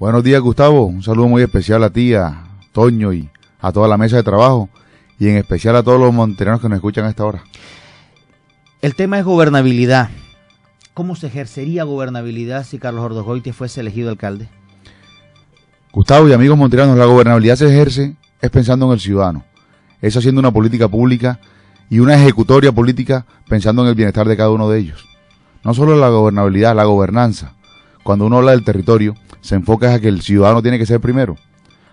Buenos días, Gustavo. Un saludo muy especial a ti, a Toño y a toda la mesa de trabajo y en especial a todos los monterianos que nos escuchan a esta hora. El tema es gobernabilidad. ¿Cómo se ejercería gobernabilidad si Carlos Ordogoite fuese elegido alcalde? Gustavo y amigos monterianos, la gobernabilidad se ejerce es pensando en el ciudadano, es haciendo una política pública y una ejecutoria política pensando en el bienestar de cada uno de ellos. No solo la gobernabilidad, la gobernanza cuando uno habla del territorio, se enfoca a que el ciudadano tiene que ser primero,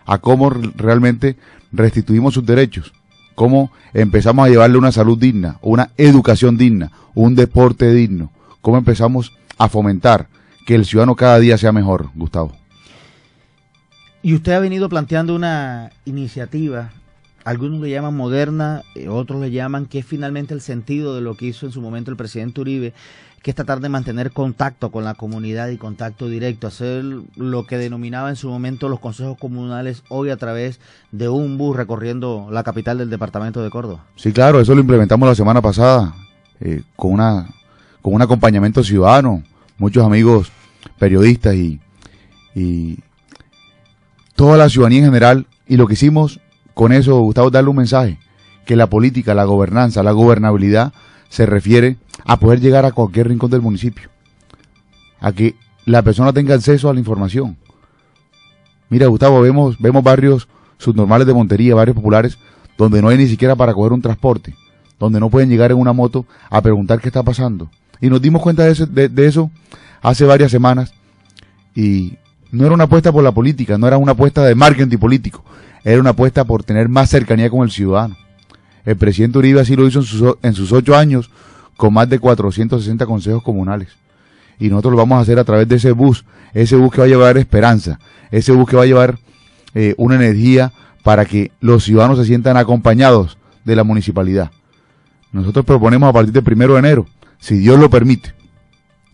a cómo realmente restituimos sus derechos, cómo empezamos a llevarle una salud digna, una educación digna, un deporte digno, cómo empezamos a fomentar que el ciudadano cada día sea mejor, Gustavo. Y usted ha venido planteando una iniciativa algunos le llaman moderna, eh, otros le llaman que es finalmente el sentido de lo que hizo en su momento el presidente Uribe, que es tratar de mantener contacto con la comunidad y contacto directo, hacer lo que denominaba en su momento los consejos comunales hoy a través de un bus recorriendo la capital del departamento de Córdoba. Sí, claro, eso lo implementamos la semana pasada eh, con, una, con un acompañamiento ciudadano, muchos amigos periodistas y, y toda la ciudadanía en general, y lo que hicimos con eso, Gustavo, darle un mensaje, que la política, la gobernanza, la gobernabilidad se refiere a poder llegar a cualquier rincón del municipio, a que la persona tenga acceso a la información. Mira, Gustavo, vemos, vemos barrios subnormales de Montería, barrios populares, donde no hay ni siquiera para coger un transporte, donde no pueden llegar en una moto a preguntar qué está pasando. Y nos dimos cuenta de, de eso hace varias semanas y no era una apuesta por la política, no era una apuesta de marketing político, era una apuesta por tener más cercanía con el ciudadano. El presidente Uribe así lo hizo en sus, ocho años con más de 460 consejos comunales. Y nosotros lo vamos a hacer a través de ese bus, ese bus que va a llevar esperanza, ese bus que va a llevar eh, una energía para que los ciudadanos se sientan acompañados de la municipalidad. Nosotros proponemos a partir del primero de enero, si Dios lo permite,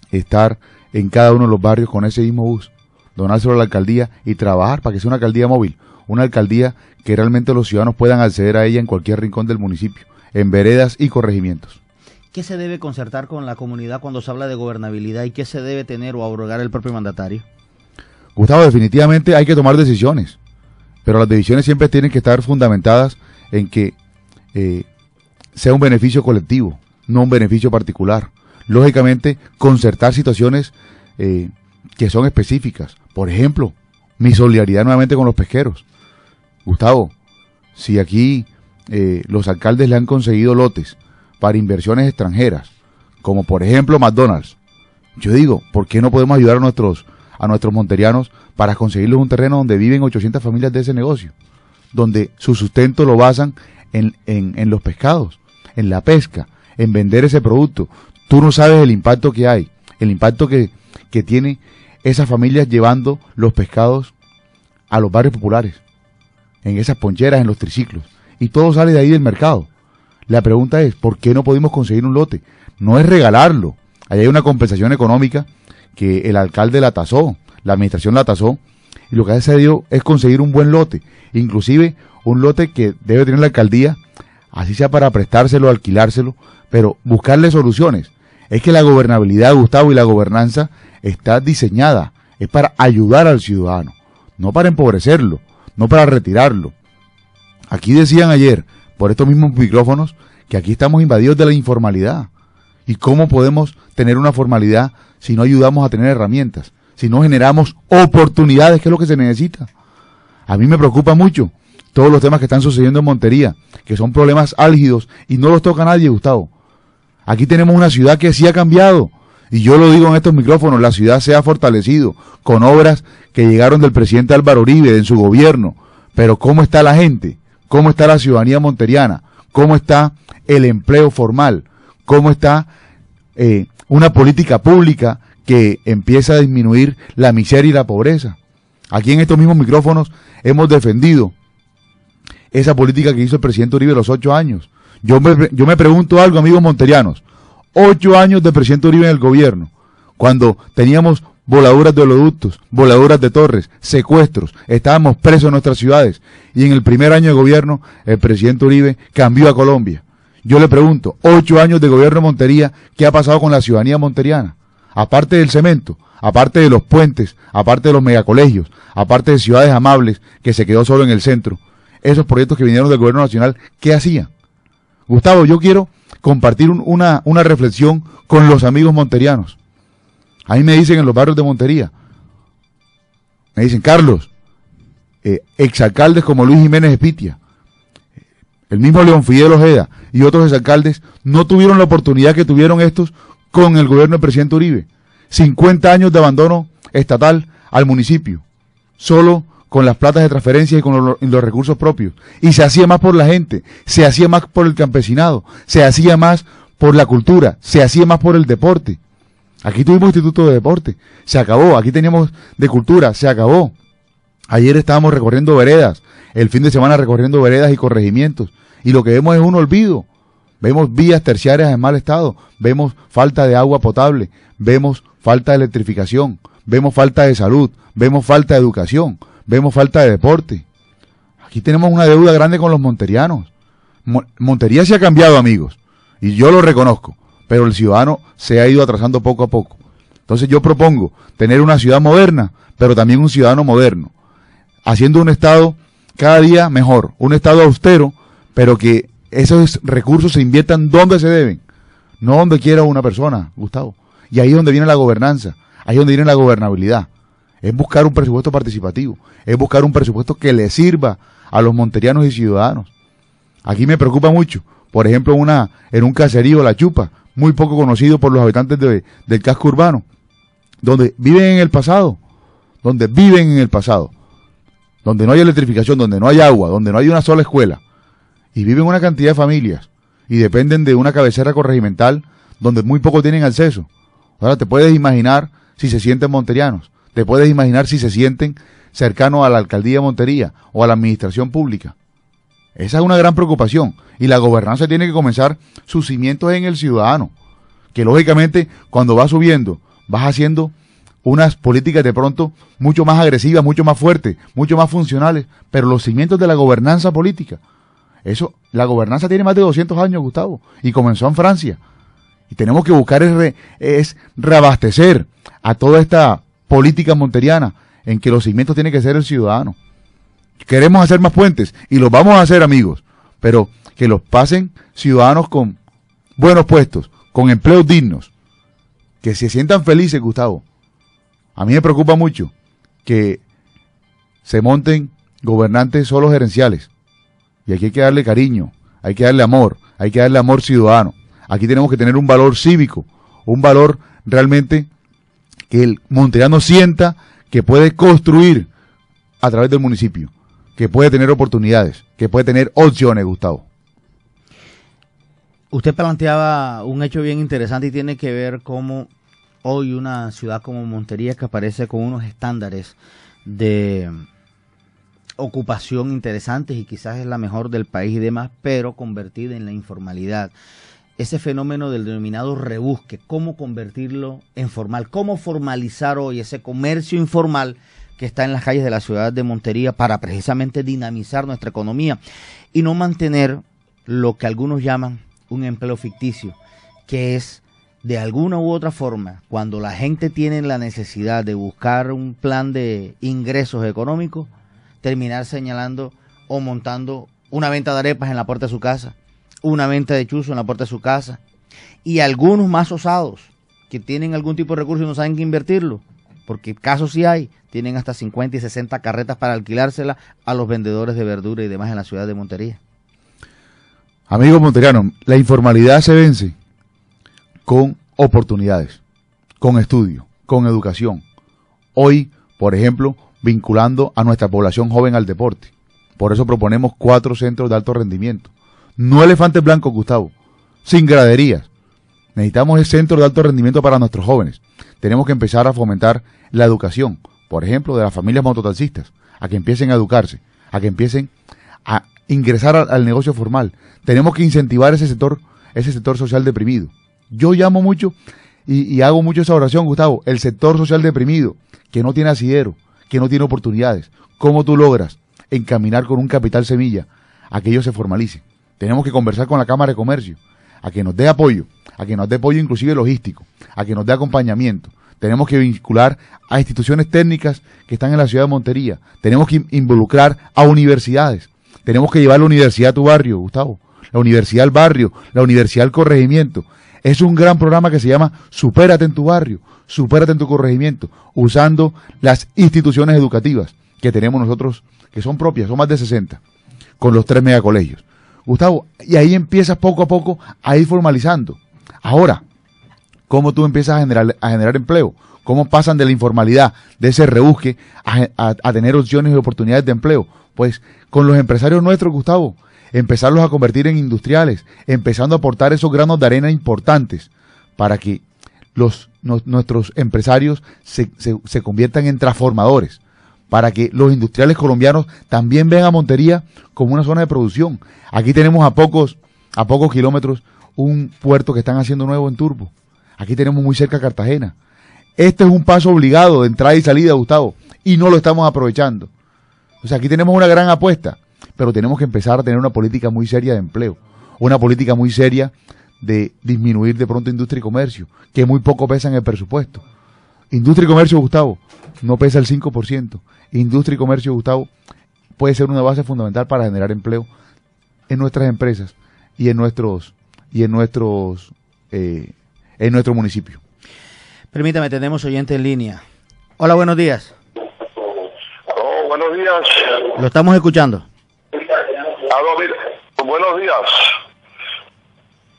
estar en cada uno de los barrios con ese mismo bus, donárselo a la alcaldía y trabajar para que sea una alcaldía móvil, una alcaldía que realmente los ciudadanos puedan acceder a ella en cualquier rincón del municipio, en veredas y corregimientos. ¿Qué se debe concertar con la comunidad cuando se habla de gobernabilidad y qué se debe tener o abrogar el propio mandatario? Gustavo, definitivamente hay que tomar decisiones, pero las decisiones siempre tienen que estar fundamentadas en que eh, sea un beneficio colectivo, no un beneficio particular. Lógicamente, concertar situaciones eh, que son específicas. Por ejemplo, mi solidaridad nuevamente con los pesqueros. Gustavo, si aquí eh, los alcaldes le han conseguido lotes para inversiones extranjeras, como por ejemplo McDonald's, yo digo, ¿por qué no podemos ayudar a nuestros, a nuestros monterianos para conseguirles un terreno donde viven 800 familias de ese negocio? Donde su sustento lo basan en, los pescados, en la pesca, en vender ese producto. Tú no sabes el impacto que hay, el impacto que, que tiene esas familias llevando los pescados a los barrios populares en esas poncheras, en los triciclos. Y todo sale de ahí del mercado. La pregunta es, ¿por qué no podemos conseguir un lote? No es regalarlo. Ahí hay una compensación económica que el alcalde la tasó, la administración la tasó, y lo que ha decidido es conseguir un buen lote, inclusive un lote que debe tener la alcaldía, así sea para prestárselo, alquilárselo, pero buscarle soluciones. Es que la gobernabilidad, Gustavo, y la gobernanza está diseñada, es para ayudar al ciudadano, no para empobrecerlo no para retirarlo. Aquí decían ayer, por estos mismos micrófonos, que aquí estamos invadidos de la informalidad. ¿Y cómo podemos tener una formalidad si no ayudamos a tener herramientas? Si no generamos oportunidades, que es lo que se necesita. A mí me preocupa mucho todos los temas que están sucediendo en Montería, que son problemas álgidos y no los toca nadie, Gustavo. Aquí tenemos una ciudad que sí ha cambiado, y yo lo digo en estos micrófonos, la ciudad se ha fortalecido con obras que llegaron del presidente Álvaro Uribe en su gobierno, pero ¿cómo está la gente? ¿Cómo está la ciudadanía monteriana? ¿Cómo está el empleo formal? ¿Cómo está eh, una política pública que empieza a disminuir la miseria y la pobreza? Aquí en estos mismos micrófonos hemos defendido esa política que hizo el presidente Uribe los ocho años. Yo me, yo me pregunto algo, amigos monterianos ocho años de presidente Uribe en el gobierno, cuando teníamos voladuras de oloductos, voladuras de torres, secuestros, estábamos presos en nuestras ciudades. Y en el primer año de gobierno, el presidente Uribe cambió a Colombia. Yo le pregunto, ocho años de gobierno de Montería, ¿qué ha pasado con la ciudadanía monteriana? Aparte del cemento, aparte de los puentes, aparte de los megacolegios, aparte de ciudades amables, que se quedó solo en el centro, esos proyectos que vinieron del gobierno nacional, ¿qué hacían? Gustavo, yo quiero compartir una, reflexión con los amigos monterianos. Ahí me dicen en los barrios de Montería, me dicen, Carlos, ex eh, exalcaldes como Luis Jiménez Espitia, el mismo León Fidel Ojeda y otros exalcaldes no tuvieron la oportunidad que tuvieron estos con el gobierno del presidente Uribe. 50 años de abandono estatal al municipio. Solo con las platas de transferencia y con los recursos propios. Y se hacía más por la gente, se hacía más por el campesinado, se hacía más por la cultura, se hacía más por el deporte. Aquí tuvimos instituto de deporte, se acabó, aquí teníamos de cultura, se acabó. Ayer estábamos recorriendo veredas, el fin de semana recorriendo veredas y corregimientos, y lo que vemos es un olvido. Vemos vías terciarias en mal estado, vemos falta de agua potable, vemos falta de electrificación, vemos falta de salud, vemos falta de educación, vemos falta de deporte. Aquí tenemos una deuda grande con los monterianos. Montería se ha cambiado, amigos, y yo lo reconozco, pero el ciudadano se ha ido atrasando poco a poco. Entonces yo propongo tener una ciudad moderna, pero también un ciudadano moderno, haciendo un Estado cada día mejor, un Estado austero, pero que esos recursos se inviertan donde se deben, no donde quiera una persona, Gustavo. Y ahí es donde viene la gobernanza, ahí es donde viene la gobernabilidad es buscar un presupuesto participativo, es buscar un presupuesto que le sirva a los monterianos y ciudadanos. Aquí me preocupa mucho, por ejemplo, una, en un caserío, La Chupa, muy poco conocido por los habitantes del casco urbano, donde viven en el pasado, donde viven en el pasado, donde no hay electrificación, donde no hay agua, donde no hay una sola escuela, y viven una cantidad de familias, y dependen de una cabecera corregimental donde muy poco tienen acceso. Ahora te puedes imaginar si se sienten monterianos. ¿Te puedes imaginar si se sienten cercanos a la alcaldía de Montería o a la administración pública? Esa es una gran preocupación y la gobernanza tiene que comenzar sus cimientos en el ciudadano, que lógicamente cuando vas subiendo, vas haciendo unas políticas de pronto mucho más agresivas, mucho más fuertes, mucho más funcionales, pero los cimientos de la gobernanza política. Eso, la gobernanza tiene más de 200 años, Gustavo, y comenzó en Francia. Y tenemos que buscar es reabastecer a toda esta política monteriana, en que los segmentos tienen que ser el ciudadano. Queremos hacer más puentes y los vamos a hacer, amigos, pero que los pasen ciudadanos con buenos puestos, con empleos dignos, que se sientan felices, Gustavo. A mí me preocupa mucho que se monten gobernantes solo gerenciales. Y aquí hay que darle cariño, hay que darle amor, hay que darle amor ciudadano. Aquí tenemos que tener un valor cívico, un valor realmente que el monteriano sienta que puede construir a través del municipio, que puede tener oportunidades, que puede tener opciones, Gustavo. Usted planteaba un hecho bien interesante y tiene que ver cómo hoy una ciudad como Montería que aparece con unos estándares de ocupación interesantes y quizás es la mejor del país y demás, pero convertida en la informalidad ese fenómeno del denominado rebusque, cómo convertirlo en formal, cómo formalizar hoy ese comercio informal que está en las calles de la ciudad de Montería para precisamente dinamizar nuestra economía y no mantener lo que algunos llaman un empleo ficticio, que es de alguna u otra forma, cuando la gente tiene la necesidad de buscar un plan de ingresos económicos, terminar señalando o montando una venta de arepas en la puerta de su casa, una venta de chuzo en la puerta de su casa. Y algunos más osados, que tienen algún tipo de recurso y no saben qué invertirlo, porque casos sí hay, tienen hasta 50 y 60 carretas para alquilárselas a los vendedores de verdura y demás en la ciudad de Montería. Amigos monteranos la informalidad se vence con oportunidades, con estudio, con educación. Hoy, por ejemplo, vinculando a nuestra población joven al deporte. Por eso proponemos cuatro centros de alto rendimiento no elefantes blancos, Gustavo. Sin graderías. Necesitamos el centro de alto rendimiento para nuestros jóvenes. Tenemos que empezar a fomentar la educación, por ejemplo, de las familias mototaxistas, a que empiecen a educarse, a que empiecen a ingresar al, negocio formal. Tenemos que incentivar ese sector, ese sector social deprimido. Yo llamo mucho y, y, hago mucho esa oración, Gustavo, el sector social deprimido, que no tiene asidero, que no tiene oportunidades. ¿Cómo tú logras encaminar con un capital semilla a que ellos se formalicen? Tenemos que conversar con la Cámara de Comercio, a que nos dé apoyo, a que nos dé apoyo inclusive logístico, a que nos dé acompañamiento. Tenemos que vincular a instituciones técnicas que están en la ciudad de Montería. Tenemos que involucrar a universidades. Tenemos que llevar la universidad a tu barrio, Gustavo. La universidad al barrio, la universidad al corregimiento. Es un gran programa que se llama Supérate en tu barrio, Superate en tu corregimiento, usando las instituciones educativas que tenemos nosotros, que son propias, son más de 60, con los tres megacolegios. Gustavo, y ahí empiezas poco a poco a ir formalizando. Ahora, ¿cómo tú empiezas a generar, a generar empleo? ¿Cómo pasan de la informalidad, de ese rebusque, a, tener opciones y oportunidades de empleo? Pues con los empresarios nuestros, Gustavo, empezarlos a convertir en industriales, empezando a aportar esos granos de arena importantes para que los, nuestros empresarios se, conviertan en transformadores para que los industriales colombianos también vean a Montería como una zona de producción. Aquí tenemos a pocos, a pocos kilómetros un puerto que están haciendo nuevo en Turbo. Aquí tenemos muy cerca Cartagena. Este es un paso obligado de entrada y salida, Gustavo, y no lo estamos aprovechando. O sea, aquí tenemos una gran apuesta, pero tenemos que empezar a tener una política muy seria de empleo, una política muy seria de disminuir de pronto industria y comercio, que muy poco pesa en el presupuesto. Industria y comercio, Gustavo, no pesa el 5%. Industria y comercio, Gustavo, puede ser una base fundamental para generar empleo en nuestras empresas y en nuestros y en nuestros eh, en nuestro municipio. Permítame, tenemos oyente en línea. Hola, buenos días. Oh, buenos días. Lo estamos escuchando. buenos días.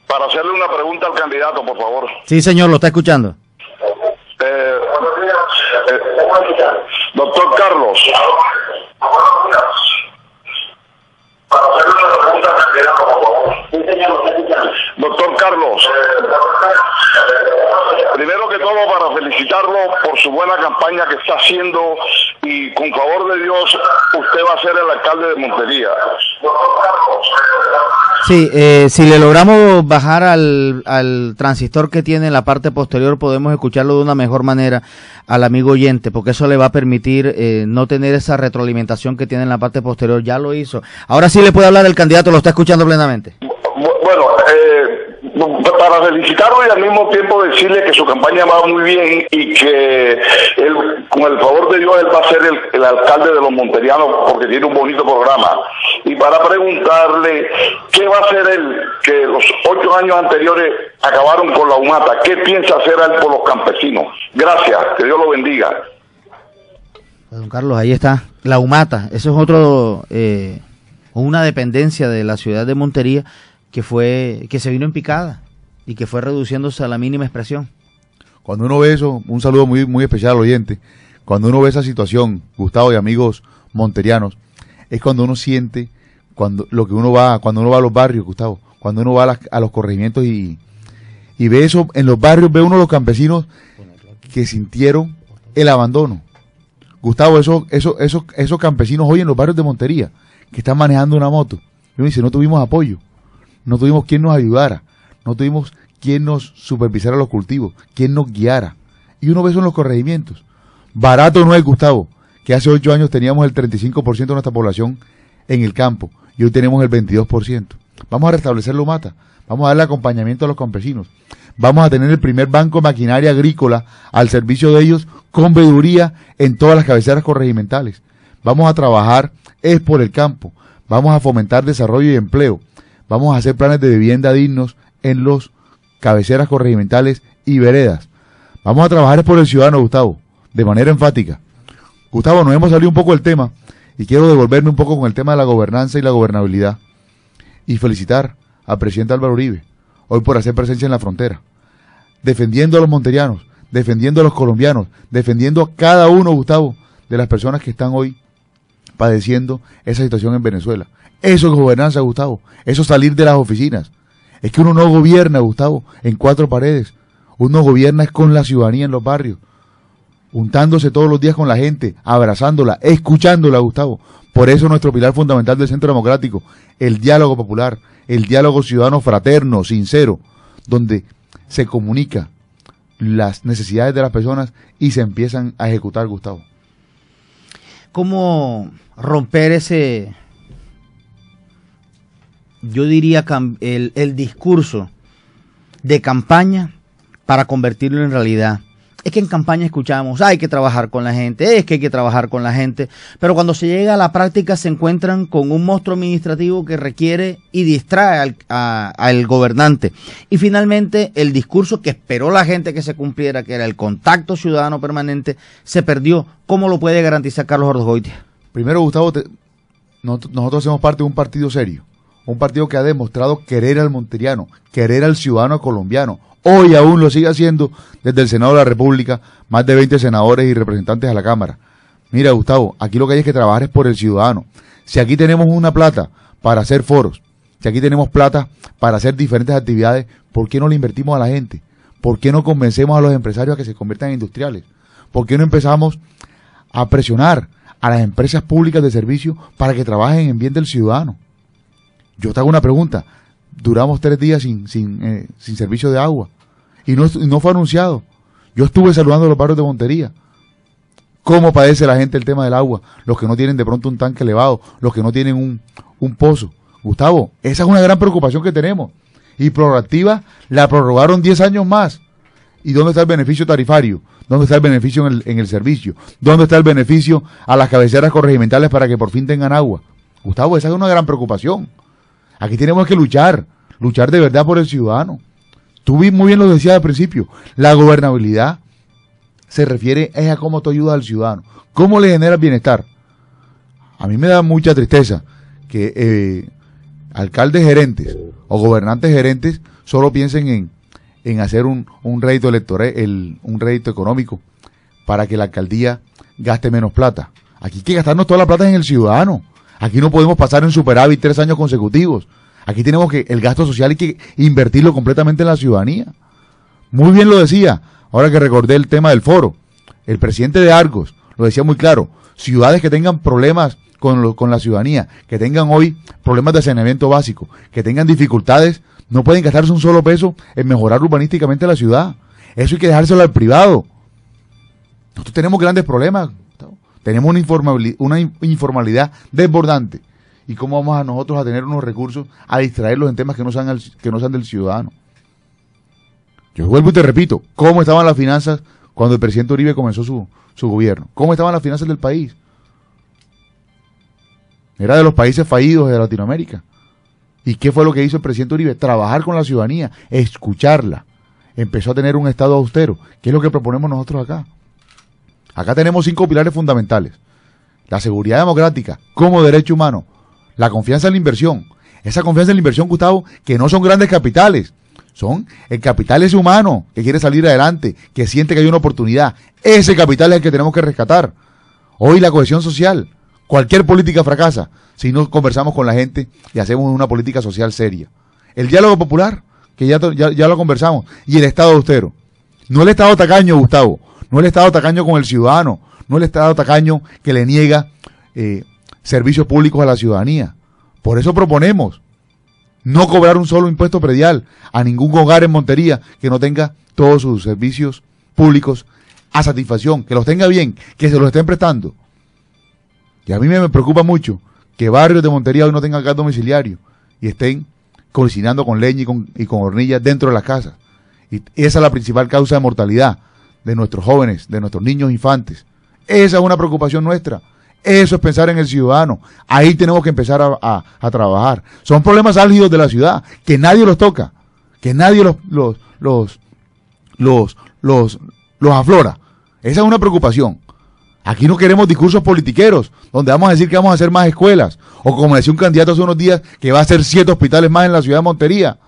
Para hacerle una pregunta al candidato, por favor. Sí, señor, lo está escuchando. Doctor Carlos. Doctor Carlos, primero que todo para felicitarlo por su buena campaña que está haciendo y con favor de Dios usted va a ser el alcalde de Montería. Sí, eh, si le logramos bajar al, al transistor que tiene en la parte posterior, podemos escucharlo de una mejor manera al amigo oyente, porque eso le va a permitir eh, no tener esa retroalimentación que tiene en la parte posterior. Ya lo hizo. Ahora sí le puede hablar el candidato, lo está escuchando plenamente para felicitarlo y al mismo tiempo decirle que su campaña va muy bien y que él, con el favor de Dios, él va a ser el, alcalde de los monterianos porque tiene un bonito programa. Y para preguntarle qué va a hacer él, que los ocho años anteriores acabaron con la humata, qué piensa hacer él por los campesinos. Gracias, que Dios lo bendiga. Don Carlos, ahí está, la humata, eso es otro, eh, una dependencia de la ciudad de Montería que fue que se vino en picada y que fue reduciéndose a la mínima expresión. Cuando uno ve eso, un saludo muy muy especial al oyente. Cuando uno ve esa situación, Gustavo y amigos monterianos, es cuando uno siente cuando lo que uno va, cuando uno va a los barrios, Gustavo, cuando uno va a, los corregimientos y, y ve eso en los barrios, ve uno los campesinos que sintieron el abandono. Gustavo, esos, eso, eso esos campesinos hoy en los barrios de Montería, que están manejando una moto, yo no tuvimos apoyo. No tuvimos quien nos ayudara, no tuvimos quien nos supervisara los cultivos, quien nos guiara. Y uno ve eso en los corregimientos. Barato no es, Gustavo, que hace ocho años teníamos el 35% de nuestra población en el campo y hoy tenemos el 22%. Vamos a restablecer lo mata, vamos a darle acompañamiento a los campesinos. Vamos a tener el primer banco de maquinaria agrícola al servicio de ellos con veduría en todas las cabeceras corregimentales. Vamos a trabajar es por el campo, vamos a fomentar desarrollo y empleo. Vamos a hacer planes de vivienda dignos en los cabeceras corregimentales y veredas. Vamos a trabajar por el ciudadano, Gustavo, de manera enfática. Gustavo, nos hemos salido un poco del tema y quiero devolverme un poco con el tema de la gobernanza y la gobernabilidad y felicitar al presidente Álvaro Uribe hoy por hacer presencia en la frontera, defendiendo a los monterianos, defendiendo a los colombianos, defendiendo a cada uno, Gustavo, de las personas que están hoy padeciendo esa situación en Venezuela. Eso es gobernanza, Gustavo. Eso es salir de las oficinas. Es que uno no gobierna, Gustavo, en cuatro paredes. Uno gobierna es con la ciudadanía en los barrios. Juntándose todos los días con la gente, abrazándola, escuchándola, Gustavo. Por eso nuestro pilar fundamental del Centro Democrático, el diálogo popular, el diálogo ciudadano fraterno, sincero, donde se comunica las necesidades de las personas y se empiezan a ejecutar, Gustavo. ¿Cómo romper ese yo diría, el, discurso de campaña para convertirlo en realidad. Es que en campaña escuchamos, hay que trabajar con la gente, es que hay que trabajar con la gente, pero cuando se llega a la práctica se encuentran con un monstruo administrativo que requiere y distrae al gobernante. Y finalmente el discurso que esperó la gente que se cumpliera, que era el contacto ciudadano permanente, se perdió. ¿Cómo lo puede garantizar Carlos Ordogoitia? Primero, Gustavo, nosotros, nosotros hacemos parte de un partido serio un partido que ha demostrado querer al monteriano, querer al ciudadano colombiano. Hoy aún lo sigue haciendo desde el Senado de la República, más de 20 senadores y representantes a la Cámara. Mira, Gustavo, aquí lo que hay es que trabajar es por el ciudadano. Si aquí tenemos una plata para hacer foros, si aquí tenemos plata para hacer diferentes actividades, ¿por qué no le invertimos a la gente? ¿Por qué no convencemos a los empresarios a que se conviertan en industriales? ¿Por qué no empezamos a presionar a las empresas públicas de servicio para que trabajen en bien del ciudadano? Yo te hago una pregunta. Duramos tres días sin, sin, eh, sin servicio de agua. Y no, fue anunciado. Yo estuve saludando a los barrios de Montería. ¿Cómo padece la gente el tema del agua? Los que no tienen de pronto un tanque elevado, los que no tienen un, pozo. Gustavo, esa es una gran preocupación que tenemos. Y Proactiva la prorrogaron 10 años más. ¿Y dónde está el beneficio tarifario? ¿Dónde está el beneficio en el, en el, servicio? ¿Dónde está el beneficio a las cabeceras corregimentales para que por fin tengan agua? Gustavo, esa es una gran preocupación. Aquí tenemos que luchar, luchar de verdad por el ciudadano. Tú muy bien lo decías al principio, la gobernabilidad se refiere a cómo tú ayudas al ciudadano, cómo le generas bienestar. A mí me da mucha tristeza que eh, alcaldes gerentes o gobernantes gerentes solo piensen en, hacer un, un electoral, un rédito económico para que la alcaldía gaste menos plata. Aquí hay que gastarnos toda la plata en el ciudadano. Aquí no podemos pasar en superávit tres años consecutivos. Aquí tenemos que el gasto social hay que invertirlo completamente en la ciudadanía. Muy bien lo decía, ahora que recordé el tema del foro. El presidente de Argos lo decía muy claro, ciudades que tengan problemas con, con la ciudadanía, que tengan hoy problemas de saneamiento básico, que tengan dificultades, no pueden gastarse un solo peso en mejorar urbanísticamente la ciudad. Eso hay que dejárselo al privado. Nosotros tenemos grandes problemas tenemos una informalidad, desbordante. ¿Y cómo vamos a nosotros a tener unos recursos a distraerlos en temas que no sean, que no sean del ciudadano? Yo vuelvo y te repito, ¿cómo estaban las finanzas cuando el presidente Uribe comenzó su, su gobierno? ¿Cómo estaban las finanzas del país? Era de los países fallidos de Latinoamérica. ¿Y qué fue lo que hizo el presidente Uribe? Trabajar con la ciudadanía, escucharla. Empezó a tener un Estado austero, ¿Qué es lo que proponemos nosotros acá. Acá tenemos cinco pilares fundamentales. La seguridad democrática como derecho humano. La confianza en la inversión. Esa confianza en la inversión, Gustavo, que no son grandes capitales. Son el capital es humano, que quiere salir adelante, que siente que hay una oportunidad. Ese capital es el que tenemos que rescatar. Hoy la cohesión social. Cualquier política fracasa si no conversamos con la gente y hacemos una política social seria. El diálogo popular, que ya, ya, ya lo conversamos, y el Estado austero. No el Estado tacaño, Gustavo, no el Estado tacaño con el ciudadano, no el Estado tacaño que le niega eh, servicios públicos a la ciudadanía. Por eso proponemos no cobrar un solo impuesto predial a ningún hogar en Montería que no tenga todos sus servicios públicos a satisfacción, que los tenga bien, que se los estén prestando. Y a mí me preocupa mucho que barrios de Montería hoy no tengan gas domiciliario y estén cocinando con leña y con, y con hornillas dentro de las casas. Y esa es la principal causa de mortalidad de nuestros jóvenes, de nuestros niños infantes. Esa es una preocupación nuestra. Eso es pensar en el ciudadano. Ahí tenemos que empezar a, trabajar. Son problemas álgidos de la ciudad, que nadie los toca, que nadie los, los, los, los, los, aflora. Esa es una preocupación. Aquí no queremos discursos politiqueros, donde vamos a decir que vamos a hacer más escuelas, o como decía un candidato hace unos días, que va a hacer siete hospitales más en la ciudad de Montería.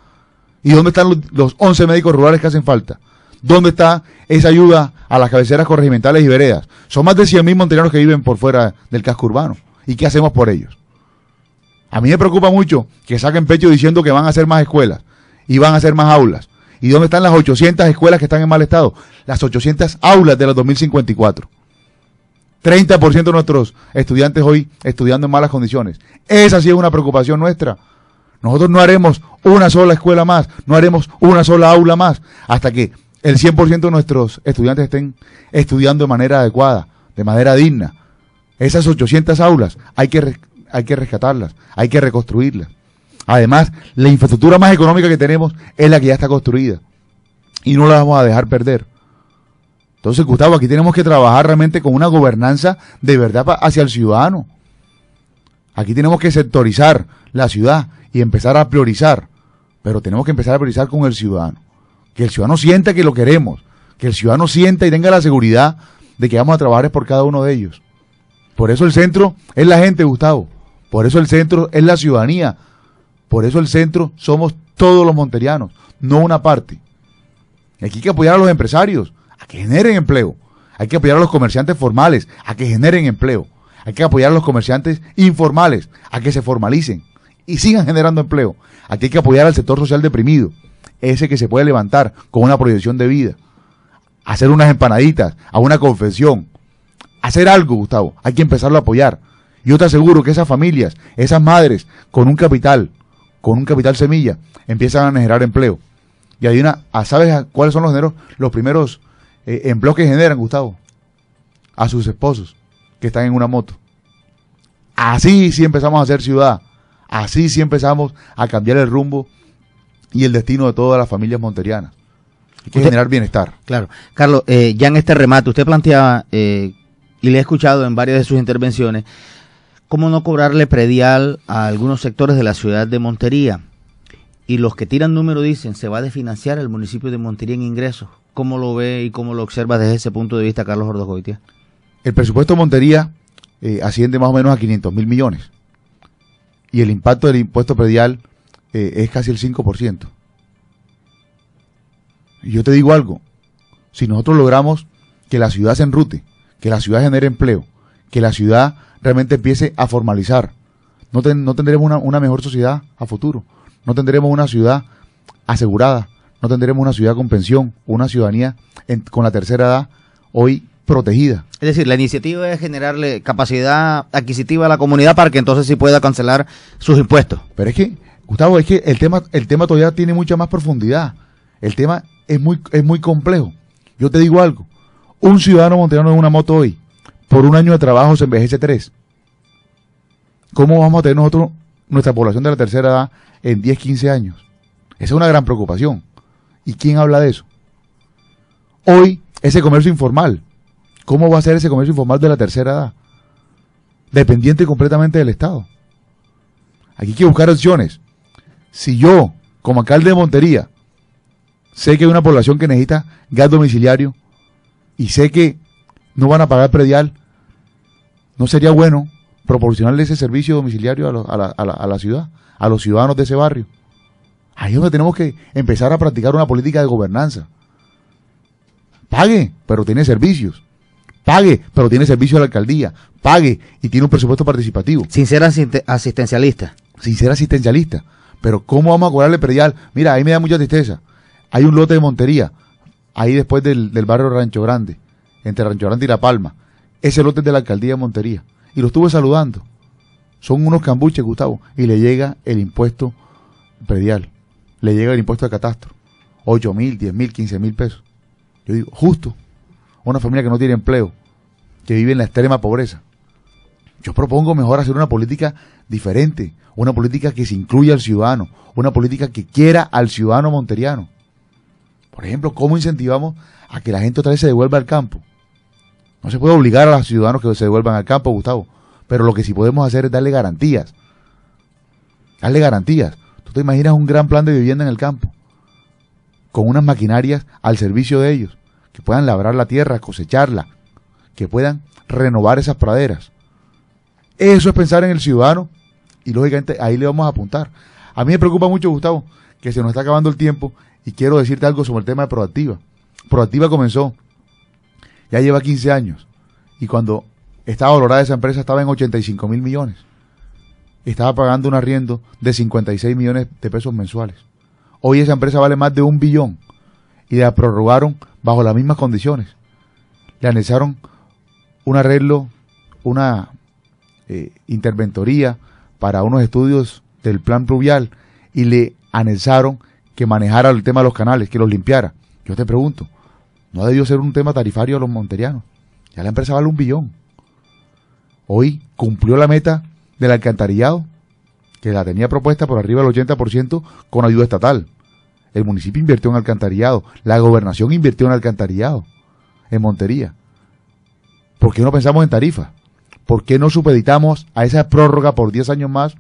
¿Y dónde están los, once médicos rurales que hacen falta? ¿Dónde está esa ayuda a las cabeceras corregimentales y veredas? Son más de 100.000 montañeros que viven por fuera del casco urbano. ¿Y qué hacemos por ellos? A mí me preocupa mucho que saquen pecho diciendo que van a hacer más escuelas y van a hacer más aulas. ¿Y dónde están las 800 escuelas que están en mal estado? Las 800 aulas de las 2054. 30% de nuestros estudiantes hoy estudiando en malas condiciones. Esa sí es una preocupación nuestra. Nosotros no haremos una sola escuela más, no haremos una sola aula más, hasta que el 100% de nuestros estudiantes estén estudiando de manera adecuada, de manera digna. Esas 800 aulas hay que, hay que rescatarlas, hay que reconstruirlas. Además, la infraestructura más económica que tenemos es la que ya está construida y no la vamos a dejar perder. Entonces, Gustavo, aquí tenemos que trabajar realmente con una gobernanza de verdad hacia el ciudadano. Aquí tenemos que sectorizar la ciudad y empezar a priorizar, pero tenemos que empezar a priorizar con el ciudadano que el ciudadano sienta que lo queremos, que el ciudadano sienta y tenga la seguridad de que vamos a trabajar por cada uno de ellos. Por eso el centro es la gente, Gustavo. Por eso el centro es la ciudadanía. Por eso el centro somos todos los monterianos, no una parte. Aquí hay que apoyar a los empresarios, a que generen empleo. Hay que apoyar a los comerciantes formales, a que generen empleo. Hay que apoyar a los comerciantes informales, a que se formalicen y sigan generando empleo. Aquí hay que apoyar al sector social deprimido ese que se puede levantar con una proyección de vida, hacer unas empanaditas, a una confesión, hacer algo, Gustavo, hay que empezarlo a apoyar. Yo te aseguro que esas familias, esas madres, con un capital, con un capital semilla, empiezan a generar empleo. Y hay una, ah, ¿sabes cuáles son los, los primeros eh, empleos que generan, Gustavo? A sus esposos, que están en una moto. Así sí empezamos a hacer ciudad. Así sí empezamos a cambiar el rumbo y el destino de todas las familias monterianas. que generar bienestar. Claro. Carlos, eh, ya en este remate, usted planteaba, eh, y le he escuchado en varias de sus intervenciones, cómo no cobrarle predial a algunos sectores de la ciudad de Montería. Y los que tiran número dicen, se va a desfinanciar el municipio de Montería en ingresos. ¿Cómo lo ve y cómo lo observa desde ese punto de vista, Carlos Ordogoitia? El presupuesto de Montería eh, asciende más o menos a 500 mil millones. Y el impacto del impuesto predial eh, es casi el 5%. Y yo te digo algo, si nosotros logramos que la ciudad se enrute, que la ciudad genere empleo, que la ciudad realmente empiece a formalizar, no, no tendremos una, mejor sociedad a futuro, no tendremos una ciudad asegurada, no tendremos una ciudad con pensión, una ciudadanía con la tercera edad hoy protegida. Es decir, la iniciativa es generarle capacidad adquisitiva a la comunidad para que entonces sí pueda cancelar sus impuestos. Pero es que Gustavo, es que el tema, el tema todavía tiene mucha más profundidad. El tema es muy, es muy complejo. Yo te digo algo. Un ciudadano monterano en una moto hoy, por un año de trabajo se envejece tres. ¿Cómo vamos a tener nosotros nuestra población de la tercera edad en 10, 15 años? Esa es una gran preocupación. ¿Y quién habla de eso? Hoy, ese comercio informal. ¿Cómo va a ser ese comercio informal de la tercera edad? Dependiente completamente del Estado. Aquí hay que buscar opciones si yo, como alcalde de Montería, sé que hay una población que necesita gas domiciliario y sé que no van a pagar predial, ¿no sería bueno proporcionarle ese servicio domiciliario a, la, ciudad, a los ciudadanos de ese barrio? Ahí es donde tenemos que empezar a practicar una política de gobernanza. Pague, pero tiene servicios. Pague, pero tiene servicio a la alcaldía. Pague y tiene un presupuesto participativo. Sin ser asistencialista. Sin ser asistencialista. Pero ¿cómo vamos a cobrarle predial? Mira, ahí me da mucha tristeza. Hay un lote de Montería, ahí después del, del barrio Rancho Grande, entre Rancho Grande y La Palma. Ese lote es de la alcaldía de Montería. Y lo estuve saludando. Son unos cambuches, Gustavo. Y le llega el impuesto predial. Le llega el impuesto de catastro. 8 mil, 10 mil, 15 mil pesos. Yo digo, justo. Una familia que no tiene empleo, que vive en la extrema pobreza. Yo propongo mejor hacer una política diferente, una política que se incluya al ciudadano, una política que quiera al ciudadano monteriano. Por ejemplo, ¿cómo incentivamos a que la gente otra vez se devuelva al campo? No se puede obligar a los ciudadanos que se devuelvan al campo, Gustavo, pero lo que sí podemos hacer es darle garantías. Darle garantías. Tú te imaginas un gran plan de vivienda en el campo, con unas maquinarias al servicio de ellos, que puedan labrar la tierra, cosecharla, que puedan renovar esas praderas eso es pensar en el ciudadano y lógicamente ahí le vamos a apuntar. A mí me preocupa mucho, Gustavo, que se nos está acabando el tiempo y quiero decirte algo sobre el tema de Proactiva. Proactiva comenzó, ya lleva 15 años y cuando estaba valorada esa empresa estaba en 85 mil millones. Estaba pagando un arriendo de 56 millones de pesos mensuales. Hoy esa empresa vale más de un billón y la prorrogaron bajo las mismas condiciones. Le anexaron un arreglo, una eh, interventoría para unos estudios del plan pluvial y le anexaron que manejara el tema de los canales, que los limpiara. Yo te pregunto, ¿no debió ser un tema tarifario a los monterianos? Ya la empresa vale un billón. Hoy cumplió la meta del alcantarillado, que la tenía propuesta por arriba del 80% con ayuda estatal. El municipio invirtió en alcantarillado, la gobernación invirtió en alcantarillado, en Montería. ¿Por qué no pensamos en tarifa? ¿Por qué no supeditamos a esa prórroga por 10 años más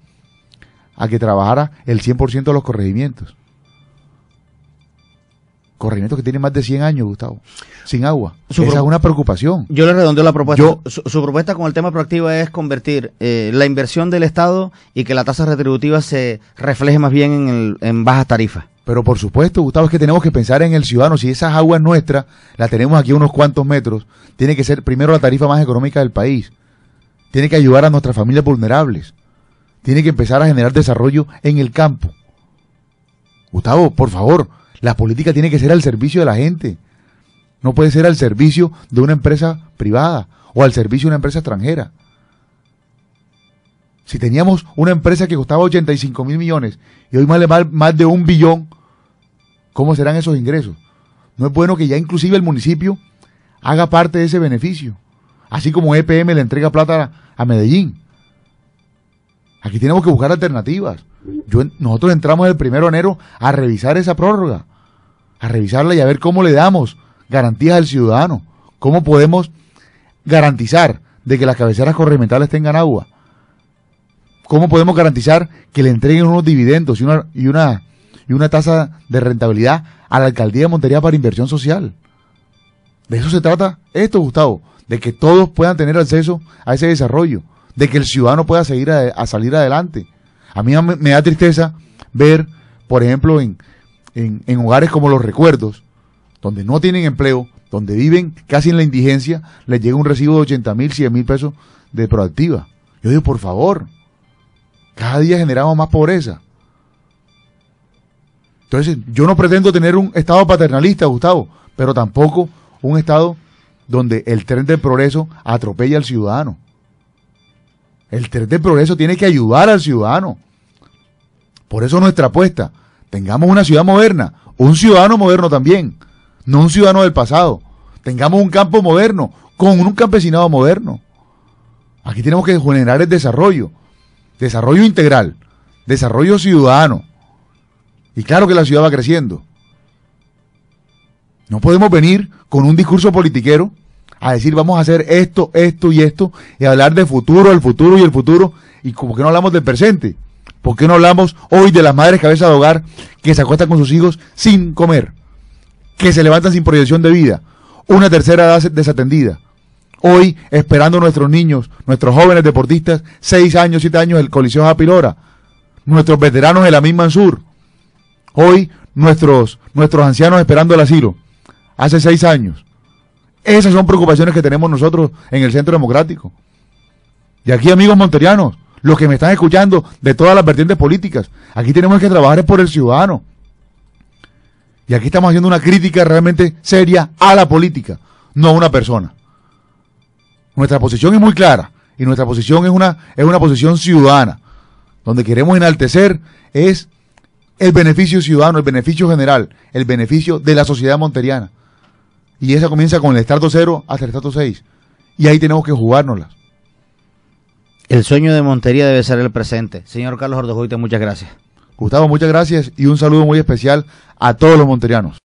a que trabajara el 100% de los corregimientos? corregimientos que tienen más de 100 años, Gustavo, sin agua. Esa es una preocupación. Yo le redondeo la propuesta. su, propuesta con el tema proactivo es convertir eh, la inversión del Estado y que la tasa retributiva se refleje más bien en, en bajas tarifas. Pero por supuesto, Gustavo, es que tenemos que pensar en el ciudadano. Si esas aguas nuestras las tenemos aquí a unos cuantos metros, tiene que ser primero la tarifa más económica del país tiene que ayudar a nuestras familias vulnerables, tiene que empezar a generar desarrollo en el campo. Gustavo, por favor, la política tiene que ser al servicio de la gente, no puede ser al servicio de una empresa privada o al servicio de una empresa extranjera. Si teníamos una empresa que costaba 85 mil millones y hoy más más de un billón, ¿cómo serán esos ingresos? No es bueno que ya inclusive el municipio haga parte de ese beneficio. Así como EPM le entrega plata a Medellín. Aquí tenemos que buscar alternativas. Yo, nosotros entramos el primero de enero a revisar esa prórroga, a revisarla y a ver cómo le damos garantías al ciudadano, cómo podemos garantizar de que las cabeceras corregimentales tengan agua, cómo podemos garantizar que le entreguen unos dividendos y una, y una, y una tasa de rentabilidad a la alcaldía de Montería para inversión social. De eso se trata esto, Gustavo de que todos puedan tener acceso a ese desarrollo, de que el ciudadano pueda seguir a, salir adelante. A mí me, da tristeza ver, por ejemplo, en, en, en hogares como los recuerdos, donde no tienen empleo, donde viven casi en la indigencia, les llega un recibo de 80 mil, 100 mil pesos de proactiva. Yo digo, por favor, cada día generamos más pobreza. Entonces, yo no pretendo tener un Estado paternalista, Gustavo, pero tampoco un Estado donde el tren del progreso atropella al ciudadano. El tren del progreso tiene que ayudar al ciudadano. Por eso nuestra apuesta, tengamos una ciudad moderna, un ciudadano moderno también, no un ciudadano del pasado. Tengamos un campo moderno, con un campesinado moderno. Aquí tenemos que generar el desarrollo, desarrollo integral, desarrollo ciudadano. Y claro que la ciudad va creciendo. No podemos venir con un discurso politiquero a decir vamos a hacer esto, esto y esto, y hablar de futuro, el futuro y el futuro, y como que no hablamos del presente. ¿Por qué no hablamos hoy de las madres cabeza de hogar que se acuestan con sus hijos sin comer, que se levantan sin proyección de vida, una tercera edad desatendida? Hoy esperando nuestros niños, nuestros jóvenes deportistas, seis años, siete años, el Coliseo Japilora, nuestros veteranos de la misma Sur, hoy nuestros, nuestros ancianos esperando el asilo hace seis años. Esas son preocupaciones que tenemos nosotros en el Centro Democrático. Y aquí, amigos monterianos, los que me están escuchando de todas las vertientes políticas, aquí tenemos que trabajar por el ciudadano. Y aquí estamos haciendo una crítica realmente seria a la política, no a una persona. Nuestra posición es muy clara y nuestra posición es una, es una posición ciudadana, donde queremos enaltecer es el beneficio ciudadano, el beneficio general, el beneficio de la sociedad monteriana. Y esa comienza con el estrato 0 hasta el estrato 6. Y ahí tenemos que jugárnosla. El sueño de Montería debe ser el presente. Señor Carlos Ordojoite, muchas gracias. Gustavo, muchas gracias y un saludo muy especial a todos los monterianos.